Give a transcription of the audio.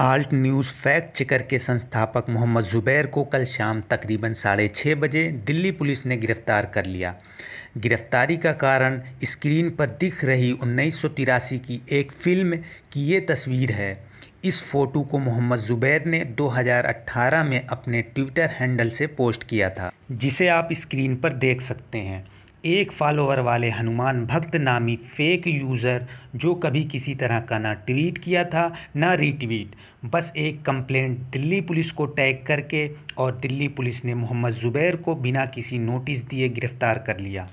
alt news fact checker के संस्थापक मोहम्मद ज़ुबैर को कल शाम तकरीबन साढ़े छः बजे दिल्ली पुलिस ने गिरफ़्तार कर लिया गिरफ्तारी का कारण स्क्रीन पर दिख रही उन्नीस की एक फ़िल्म की ये तस्वीर है इस फ़ोटो को मोहम्मद ज़ुबैर ने 2018 में अपने ट्विटर हैंडल से पोस्ट किया था जिसे आप स्क्रीन पर देख सकते हैं एक फॉलोवर वाले हनुमान भक्त नामी फेक यूज़र जो कभी किसी तरह का ना ट्वीट किया था ना रीट्वीट बस एक कंप्लेंट दिल्ली पुलिस को टैग करके और दिल्ली पुलिस ने मोहम्मद ज़ुबैर को बिना किसी नोटिस दिए गिरफ़्तार कर लिया